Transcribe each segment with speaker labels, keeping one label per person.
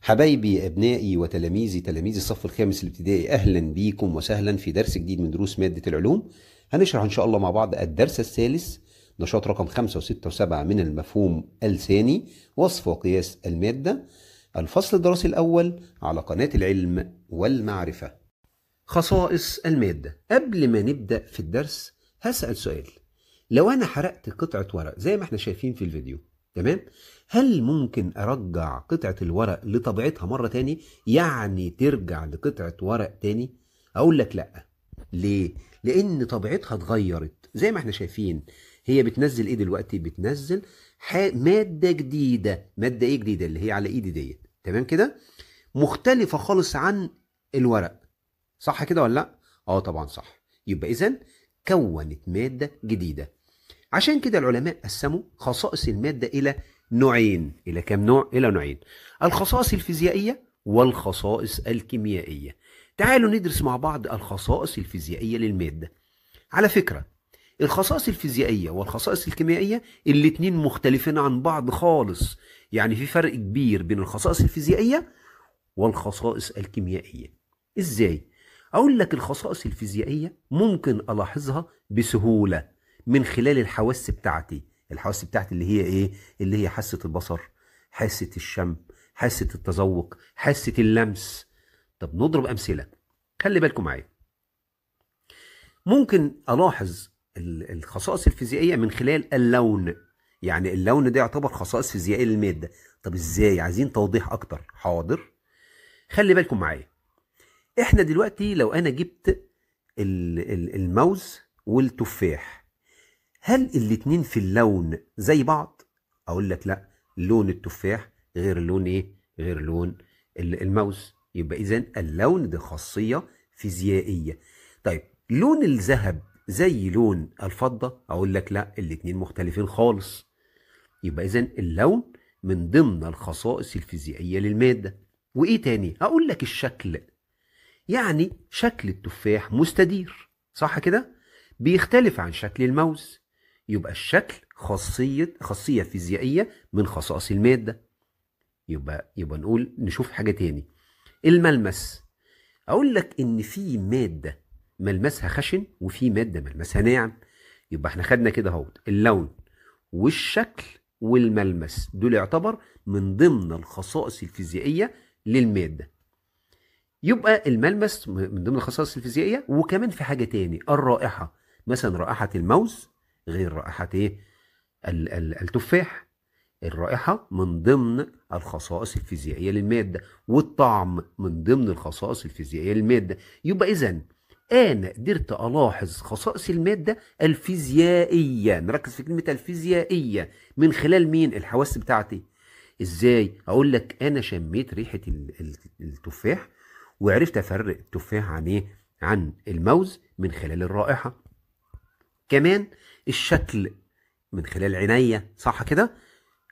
Speaker 1: حبايبي ابنائي وتلاميذي تلاميذ الصف الخامس الابتدائي اهلا بيكم وسهلا في درس جديد من دروس ماده العلوم هنشرح ان شاء الله مع بعض الدرس الثالث نشاط رقم 5 و6 و7 من المفهوم الثاني وصف وقياس الماده الفصل الدراسي الاول على قناه العلم والمعرفه خصائص الماده قبل ما نبدا في الدرس هسال سؤال لو انا حرقت قطعه ورق زي ما احنا شايفين في الفيديو تمام هل ممكن ارجع قطعه الورق لطبيعتها مره تاني يعني ترجع لقطعه ورق تاني اقول لك لا ليه لان طبيعتها اتغيرت زي ما احنا شايفين هي بتنزل ايه دلوقتي بتنزل ماده جديده ماده ايه جديده اللي هي على ايدي ديت تمام كده مختلفه خالص عن الورق صح كده ولا لا اه طبعا صح يبقى اذا كونت ماده جديده عشان كده العلماء قسموا خصائص المادة إلى نوعين إلى كم نوع؟ إلى نوعين الخصائص الفيزيائية والخصائص الكيميائية تعالوا ندرس مع بعض الخصائص الفيزيائية للمادة على فكرة الخصائص الفيزيائية والخصائص الكيميائية الاتنين مختلفين عن بعض خالص يعني في فرق كبير بين الخصائص الفيزيائية والخصائص الكيميائية ازاي؟ اقول لك الخصائص الفيزيائية ممكن الاحظها بسهولة من خلال الحواس بتاعتي الحواس بتاعتي اللي هي ايه اللي هي حاسه البصر حاسه الشم حاسه التذوق حاسه اللمس طب نضرب امثله خلي بالكم معايا ممكن الاحظ الخصائص الفيزيائيه من خلال اللون يعني اللون ده يعتبر خصائص فيزيائيه للماده طب ازاي عايزين توضيح اكتر حاضر خلي بالكم معايا احنا دلوقتي لو انا جبت الموز والتفاح هل الاتنين في اللون زي بعض اقول لك لا لون التفاح غير لون ايه غير لون الموز يبقى اذا اللون ده خاصيه فيزيائيه طيب لون الذهب زي لون الفضه اقول لك لا الاتنين مختلفين خالص يبقى اذا اللون من ضمن الخصائص الفيزيائيه للماده وايه تاني اقول لك الشكل يعني شكل التفاح مستدير صح كده بيختلف عن شكل الموز يبقى الشكل خاصية خاصية فيزيائية من خصائص المادة يبقى يبقى نقول نشوف حاجة تاني الملمس أقول لك إن في مادة ملمسها خشن وفي مادة ملمسها ناعم يبقى احنا خدنا كده اهوت اللون والشكل والملمس دول يعتبر من ضمن الخصائص الفيزيائية للمادة يبقى الملمس من ضمن الخصائص الفيزيائية وكمان في حاجة تاني الرائحة مثلا رائحة الموز غير رائحة ايه التفاح الرائحة من ضمن الخصائص الفيزيائية للمادة والطعم من ضمن الخصائص الفيزيائية للمادة يبقى إذا أنا قدرت ألاحظ خصائص المادة الفيزيائية نركز في كلمة الفيزيائية من خلال مين الحواس بتاعتي إزاي أقول لك أنا شميت ريحة التفاح وعرفت أفرق التفاح عن إيه عن الموز من خلال الرائحة كمان الشكل من خلال عينيا صح كده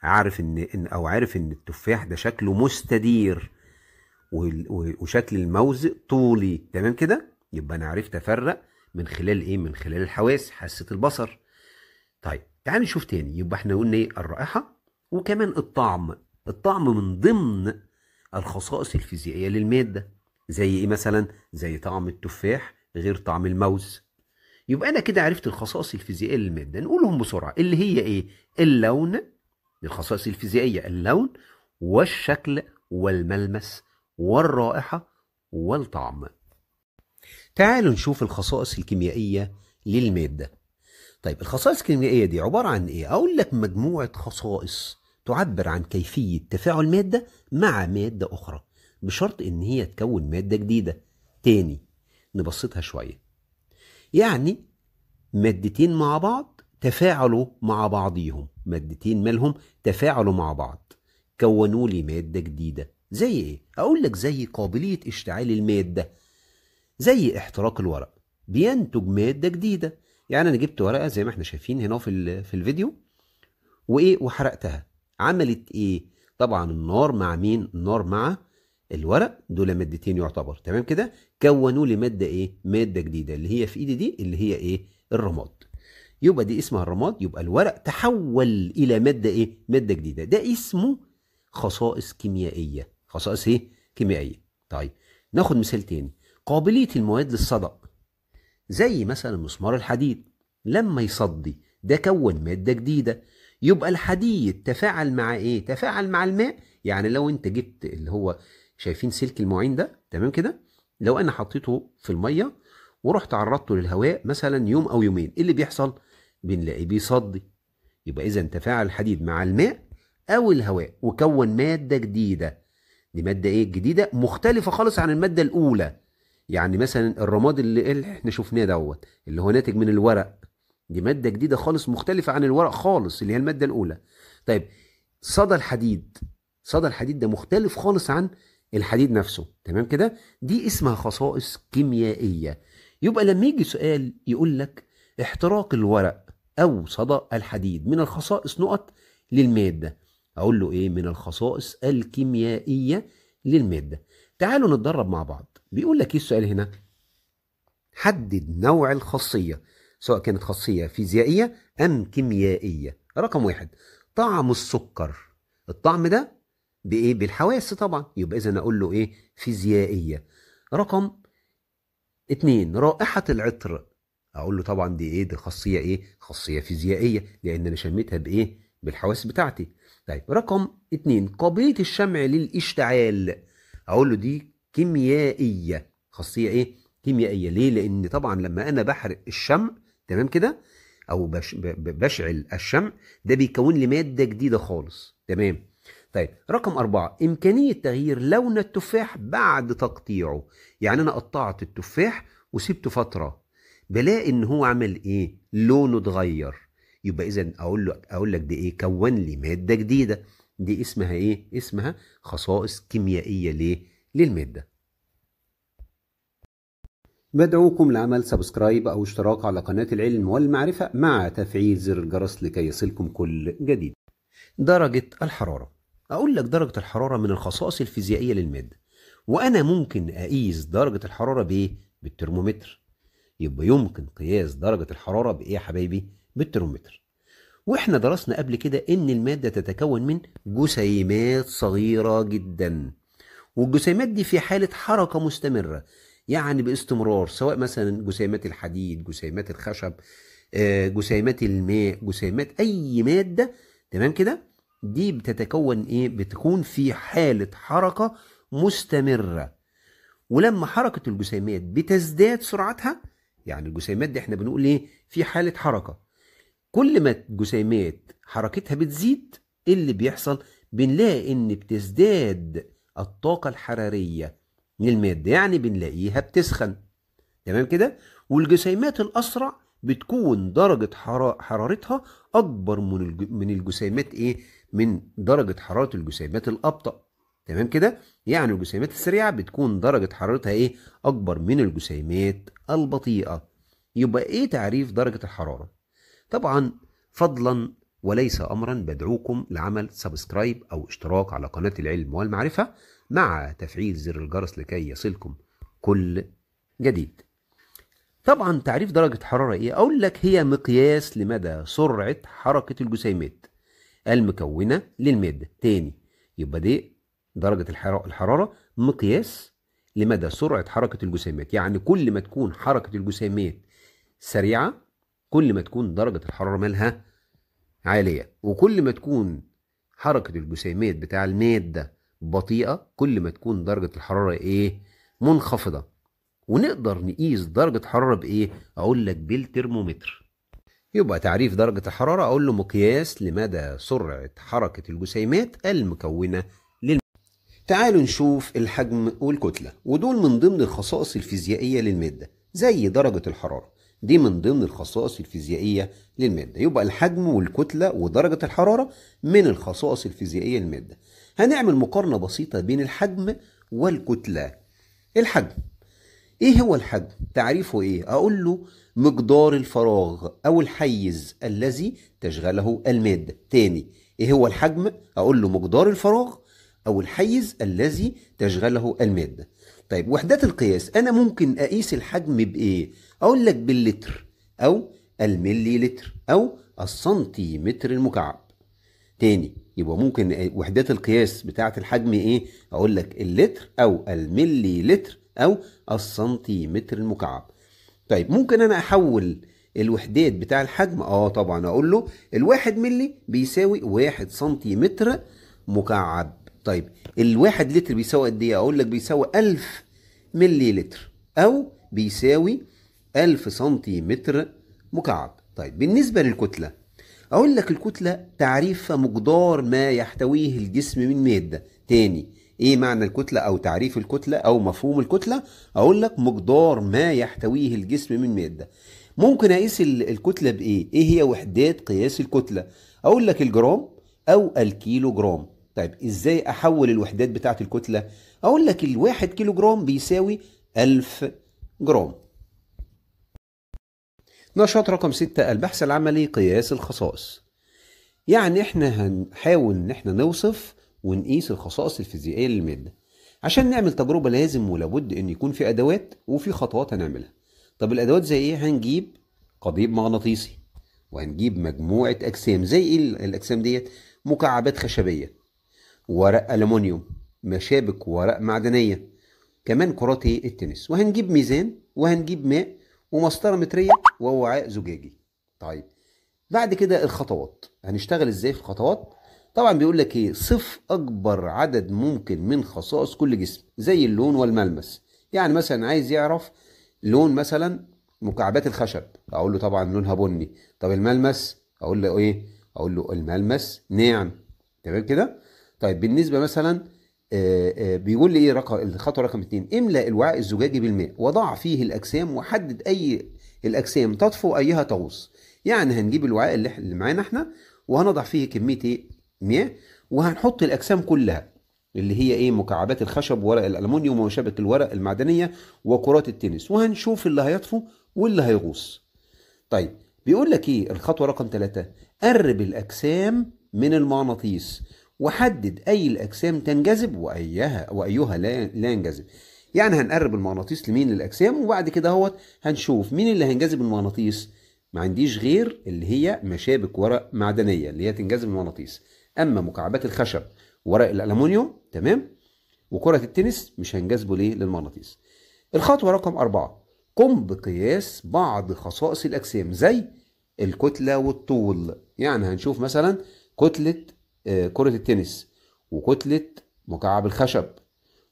Speaker 1: عارف ان ان او عارف ان التفاح ده شكله مستدير وشكل الموز طولي تمام كده يبقى انا عرفت افرق من خلال ايه من خلال الحواس حاسه البصر طيب تعال نشوف تاني يبقى احنا قلنا ايه الرائحه وكمان الطعم الطعم من ضمن الخصائص الفيزيائيه للماده زي ايه مثلا زي طعم التفاح غير طعم الموز يبقى انا كده عرفت الخصائص الفيزيائيه للماده نقولهم بسرعه اللي هي ايه اللون الخصائص الفيزيائيه اللون والشكل والملمس والرائحه والطعم تعالوا نشوف الخصائص الكيميائيه للماده طيب الخصائص الكيميائيه دي عباره عن ايه اقول لك مجموعه خصائص تعبر عن كيفيه تفاعل ماده مع ماده اخرى بشرط ان هي تكون ماده جديده تاني نبسطها شويه يعني مادتين مع بعض تفاعلوا مع بعضيهم مادتين مالهم تفاعلوا مع بعض كونوا لي مادة جديدة زي ايه؟ اقول لك زي قابلية اشتعال المادة زي احتراق الورق بينتج مادة جديدة يعني انا جبت ورقة زي ما احنا شايفين هنا في, في الفيديو وايه وحرقتها عملت ايه؟ طبعا النار مع مين؟ النار مع الورق دول مادتين يعتبر تمام كده كونوا لي ماده ايه ماده جديده اللي هي في ايدي دي اللي هي ايه الرماد يبقى دي اسمها الرماد يبقى الورق تحول الى ماده ايه ماده جديده ده اسمه خصائص كيميائيه خصائص ايه كيميائيه طيب ناخد مثال تاني قابليه المواد للصدأ زي مثلا مسمار الحديد لما يصدي ده كون ماده جديده يبقى الحديد تفاعل مع ايه تفاعل مع الماء يعني لو انت جبت اللي هو شايفين سلك المواعين ده تمام كده لو انا حطيته في الميه ورحت عرضته للهواء مثلا يوم او يومين ايه اللي بيحصل بنلاقي بيصدي يبقى اذا تفاعل الحديد مع الماء او الهواء وكون ماده جديده دي ماده ايه جديده مختلفه خالص عن الماده الاولى يعني مثلا الرماد إيه اللي احنا شفناه دوت اللي هو ناتج من الورق دي ماده جديده خالص مختلفه عن الورق خالص اللي هي الماده الاولى طيب صدى الحديد صدى الحديد ده مختلف خالص عن الحديد نفسه تمام كده دي اسمها خصائص كيميائيه يبقى لما يجي سؤال يقول لك احتراق الورق أو صدأ الحديد من الخصائص نقط للمادة أقول له إيه من الخصائص الكيميائية للمادة تعالوا نتدرب مع بعض بيقول لك إيه السؤال هنا حدد نوع الخاصية سواء كانت خاصية فيزيائية أم كيميائية رقم واحد طعم السكر الطعم ده بإيه بالحواس طبعا يبقى إذا أقول له إيه فيزيائية رقم اتنين رائحة العطر اقول له طبعا دي ايه دي خاصية ايه خاصية فيزيائية لان انا شميتها بايه بالحواس بتاعتي طيب رقم اتنين قابلية الشمع للاشتعال اقول له دي كيميائية خاصية ايه كيميائية ليه لان طبعا لما انا بحرق الشمع تمام كده او بشعل الشمع ده بيكون لي مادة جديدة خالص تمام طيب رقم أربعة إمكانية تغيير لون التفاح بعد تقطيعه يعني أنا قطعت التفاح وسبته فترة بلاقي إن هو عمل إيه لونه اتغير يبقى إذا أقول له أقول لك ده إيه كون لي مادة جديدة دي اسمها إيه اسمها خصائص كيميائية ليه للمادة بدعوكم لعمل سبسكرايب أو اشتراك على قناة العلم والمعرفة مع تفعيل زر الجرس لكي يصلكم كل جديد درجة الحرارة أقول لك درجة الحرارة من الخصائص الفيزيائية للمادة وأنا ممكن أقيس درجة الحرارة بإيه؟ بالترمومتر يبقى يمكن قياس درجة الحرارة بإيه يا حبايبي؟ بالترمومتر وإحنا درسنا قبل كده إن المادة تتكون من جسيمات صغيرة جدا والجسيمات دي في حالة حركة مستمرة يعني باستمرار سواء مثلا جسيمات الحديد جسيمات الخشب آه، جسيمات الماء جسيمات أي مادة تمام كده؟ دي بتتكون ايه بتكون في حاله حركه مستمره ولما حركه الجسيمات بتزداد سرعتها يعني الجسيمات دي احنا بنقول ايه في حاله حركه كل ما الجسيمات حركتها بتزيد ايه اللي بيحصل بنلاقي ان بتزداد الطاقه الحراريه للماده يعني بنلاقيها بتسخن تمام كده والجسيمات الاسرع بتكون درجه حرارتها اكبر من من الجسيمات ايه من درجه حراره الجسيمات الابطا تمام كده يعني الجسيمات السريعه بتكون درجه حرارتها ايه اكبر من الجسيمات البطيئه يبقى ايه تعريف درجه الحراره طبعا فضلا وليس امرا بدعوكم لعمل سبسكرايب او اشتراك على قناه العلم والمعرفه مع تفعيل زر الجرس لكي يصلكم كل جديد طبعا تعريف درجة حرارة ايه؟ اقول لك هي مقياس لمدى سرعة حركة الجسيمات المكونة للمادة تاني يبقى دي درجة الحرارة مقياس لمدى سرعة حركة الجسيمات يعني كل ما تكون حركة الجسيمات سريعة كل ما تكون درجة الحرارة مالها عالية وكل ما تكون حركة الجسيمات بتاع المادة بطيئة كل ما تكون درجة الحرارة ايه منخفضة ونقدر نقيس درجة حرارة بإيه؟ أقول لك بالترمومتر يبقى تعريف درجة الحرارة أقول له مقياس لمدى سرعة حركة الجسيمات المكونة للم... تعالوا نشوف الحجم والكتلة ودول من ضمن الخصائص الفيزيائية للمادة زي درجة الحرارة دي من ضمن الخصائص الفيزيائية للمادة يبقى الحجم والكتلة ودرجة الحرارة من الخصائص الفيزيائية للمادة هنعمل مقارنة بسيطة بين الحجم والكتلة الحجم ايه هو الحجم تعريفه ايه اقول له مقدار الفراغ او الحيز الذي تشغله الماده تاني ايه هو الحجم اقول له مقدار الفراغ او الحيز الذي تشغله الماده طيب وحدات القياس انا ممكن اقيس الحجم بايه اقول لك باللتر او الملي لتر او السنتيمتر المكعب تاني يبقى ممكن وحدات القياس بتاعه الحجم ايه اقول لك اللتر او الملي لتر أو السنتيمتر المكعب طيب ممكن أنا أحول الوحدات بتاع الحجم اه طبعا اقول له الواحد ملي بيساوي واحد سنتيمتر مكعب طيب الواحد لتر بيساوي قد ايه اقول لك بيساوي الف ملي لتر او بيساوي الف سنتيمتر مكعب طيب بالنسبه للكتله اقول لك الكتله تعريفها مقدار ما يحتويه الجسم من ماده تاني ايه معنى الكتلة او تعريف الكتلة او مفهوم الكتلة اقول لك مقدار ما يحتويه الجسم من مادة ممكن اقيس الكتلة بايه ايه هي وحدات قياس الكتلة اقول لك الجرام او الكيلو جرام طيب ازاي احول الوحدات بتاعة الكتلة اقول لك الواحد كيلو جرام بيساوي الف جرام نشاط رقم ستة البحث العملي قياس الخصائص يعني احنا هنحاول ان احنا نوصف ونقيس الخصائص الفيزيائية للمادة عشان نعمل تجربة لازم ولابد ان يكون في ادوات وفي خطوات هنعملها طب الادوات زي ايه هنجيب قضيب مغناطيسي وهنجيب مجموعة اجسام زي ايه الاجسام ديت مكعبات خشبية ورق الومنيوم مشابك ورق معدنية كمان كرات ايه التنس وهنجيب ميزان وهنجيب ماء ومسطرة مترية ووعاء زجاجي طيب بعد كده الخطوات هنشتغل ازاي في الخطوات طبعا بيقول لك ايه صف اكبر عدد ممكن من خصائص كل جسم زي اللون والملمس يعني مثلا عايز يعرف لون مثلا مكعبات الخشب اقول له طبعا لونها بني طب الملمس اقول له ايه اقول له الملمس ناعم تمام كده طيب بالنسبه مثلا آآ آه، آآ آه، بيقول لي ايه رقم الخطوه رقم 2 املا الوعاء الزجاجي بالماء وضع فيه الاجسام وحدد اي الاجسام تطفو ايها تغوص يعني هنجيب الوعاء اللي, اللي معانا احنا وهنضع فيه كميه ايه مياه وهنحط الاجسام كلها اللي هي ايه مكعبات الخشب ورق الالومنيوم وشبك الورق المعدنيه وكرات التنس وهنشوف اللي هيطفو واللي هيغوص طيب بيقول لك ايه الخطوه رقم ثلاثة قرب الاجسام من المغناطيس وحدد اي الاجسام تنجذب وايها وايها لا, لا ينجذب يعني هنقرب المغناطيس لمين للاجسام وبعد كده اهوت هنشوف مين اللي هينجذب المغناطيس ما عنديش غير اللي هي مشابك ورق معدنيه اللي هي تنجذب المغناطيس اما مكعبات الخشب ورق الالومنيوم تمام وكره التنس مش هينجذبوا ليه للمغناطيس الخطوه رقم أربعة قم بقياس بعض خصائص الاجسام زي الكتله والطول يعني هنشوف مثلا كتله آه، كره التنس وكتله مكعب الخشب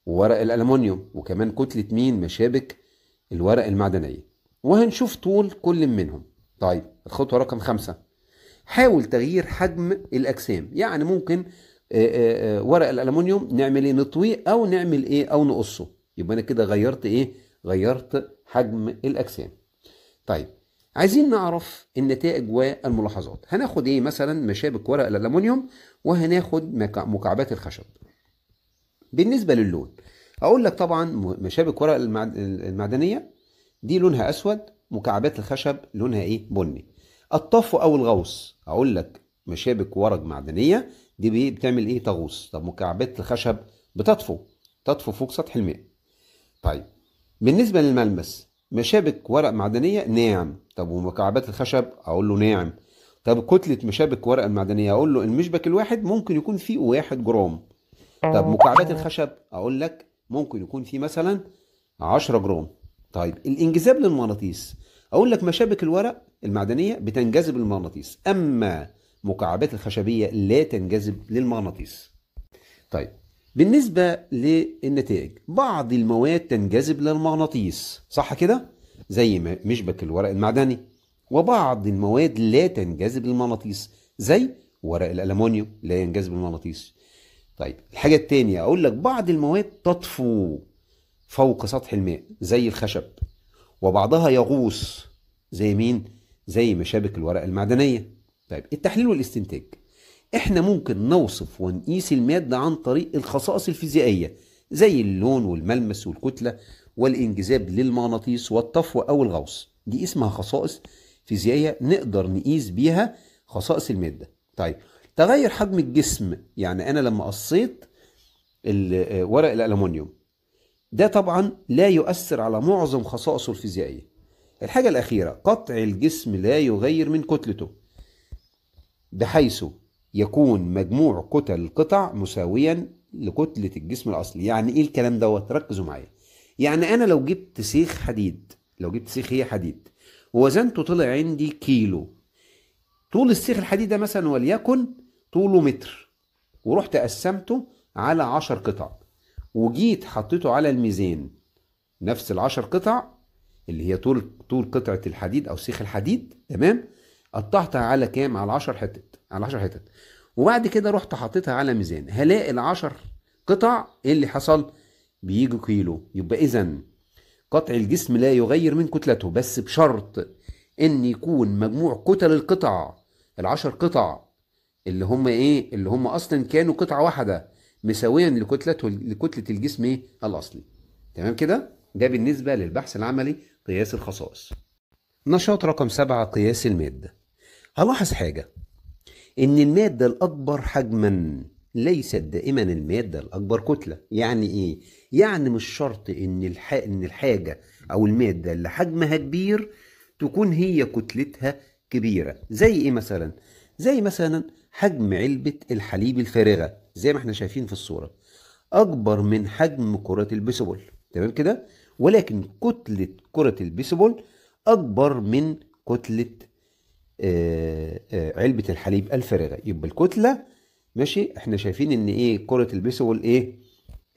Speaker 1: وورق الالومنيوم وكمان كتله مين مشابك الورق المعدنيه وهنشوف طول كل منهم طيب الخطوه رقم خمسة حاول تغيير حجم الاجسام يعني ممكن آه، آه، آه، ورق الالومنيوم نعمل ايه نطويه او نعمل ايه او نقصه يبقى انا كده غيرت ايه غيرت حجم الاجسام طيب عايزين نعرف النتائج والملاحظات هناخد ايه مثلا مشابك ورق الالومنيوم وهناخد مكعبات الخشب بالنسبه للون اقول لك طبعا مشابك ورق المعدنيه دي لونها اسود مكعبات الخشب لونها ايه بني الطفو او الغوص اقول لك مشابك ورق معدنيه دي بتعمل ايه تغوص طب مكعبات الخشب بتطفو تطفو فوق سطح الماء طيب بالنسبه للملمس مشابك ورق معدنيه ناعم طب ومكعبات الخشب اقول له ناعم طب كتله مشابك ورق المعدنيه اقول له المشبك الواحد ممكن يكون فيه واحد جرام طب مكعبات الخشب اقول لك ممكن يكون فيه مثلا 10 جرام طيب الانجذاب للمغناطيس اقول لك مشابك الورق المعدنية بتنجذب للمغناطيس أما مكعبات الخشبية لا تنجذب للمغناطيس طيب بالنسبة للنتائج بعض المواد تنجذب للمغناطيس صح كده؟ زي ما مشبك الورق المعدني وبعض المواد لا تنجذب للمغناطيس زي ورق الألمونيوم لا ينجذب للمغناطيس طيب الحاجة التانية أقول لك بعض المواد تطفو فوق سطح الماء زي الخشب وبعضها يغوص زي مين؟ زي مشابك الورق المعدنيه طيب التحليل والاستنتاج احنا ممكن نوصف ونقيس الماده عن طريق الخصائص الفيزيائيه زي اللون والملمس والكتله والانجذاب للمغناطيس والطفو او الغوص دي اسمها خصائص فيزيائيه نقدر نقيس بيها خصائص الماده طيب تغير حجم الجسم يعني انا لما قصيت آه، ورق الالومنيوم ده طبعا لا يؤثر على معظم خصائصه الفيزيائيه الحاجة الأخيرة قطع الجسم لا يغير من كتلته بحيث يكون مجموع كتل القطع مساويا لكتلة الجسم الأصلي يعني إيه الكلام دوت ركزوا معايا يعني أنا لو جبت سيخ حديد لو جبت سيخ هي حديد ووزنته طلع عندي كيلو طول السيخ الحديد ده مثلا وليكن طوله متر ورحت قسمته على عشر قطع وجيت حطيته على الميزان نفس العشر قطع اللي هي طول طول قطعه الحديد او سيخ الحديد تمام قطعتها على كام على 10 حتت على 10 حتت وبعد كده رحت حطيتها على ميزان هلاقي ال10 قطع ايه اللي حصل بيجوا كيلو يبقى اذا قطع الجسم لا يغير من كتلته بس بشرط ان يكون مجموع كتل القطع ال10 قطع اللي هم ايه اللي هم اصلا كانوا قطعه واحده مساويا لكتلته لكتله الجسم ايه الاصلي تمام كده ده بالنسبه للبحث العملي قياس الخصائص نشاط رقم سبعة قياس المادة هلاحظ حاجة إن المادة الأكبر حجما ليست دائما المادة الأكبر كتلة يعني إيه؟ يعني مش شرط إن, الح... إن الحاجة أو المادة اللي حجمها كبير تكون هي كتلتها كبيرة زي إيه مثلا؟ زي مثلا حجم علبة الحليب الفارغة زي ما احنا شايفين في الصورة أكبر من حجم كرة البيسبول تمام كده؟ ولكن كتلة كرة البيسبول أكبر من كتلة آه، آه، علبة الحليب الفارغة يبقى الكتلة ماشي احنا شايفين ان ايه كرة البيسبول ايه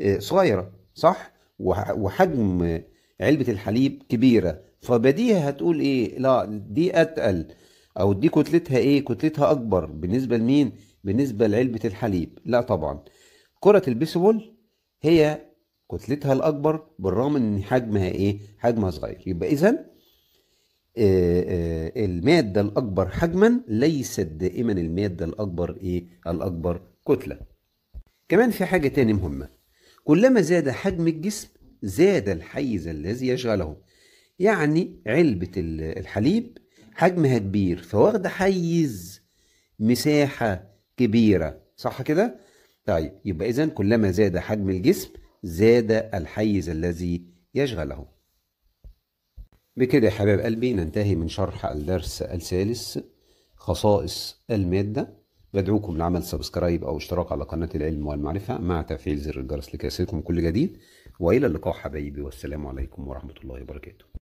Speaker 1: آه، صغيرة صح وحجم علبة الحليب كبيرة فبديها هتقول ايه لا دي اتقل او دي كتلتها ايه كتلتها اكبر بالنسبة لمين بالنسبة لعلبة الحليب لا طبعا كرة البيسبول هي كتلتها الاكبر بالرغم ان حجمها ايه حجمها صغير يبقى اذا آه، آه، الماده الاكبر حجما ليست دائما الماده الاكبر ايه الاكبر كتله كمان في حاجه تاني مهمه كلما زاد حجم الجسم زاد الحيز الذي يشغله يعني علبه الحليب حجمها كبير فواخده حيز مساحه كبيره صح كده طيب يبقى اذا كلما زاد حجم الجسم زاد الحيز الذي يشغله بكده يا حبيب قلبي ننتهي من شرح الدرس الثالث خصائص المادة بدعوكم لعمل سبسكرايب أو اشتراك على قناة العلم والمعرفة مع تفعيل زر الجرس لكي يصلكم كل جديد وإلى اللقاء حبايبي والسلام عليكم ورحمة الله وبركاته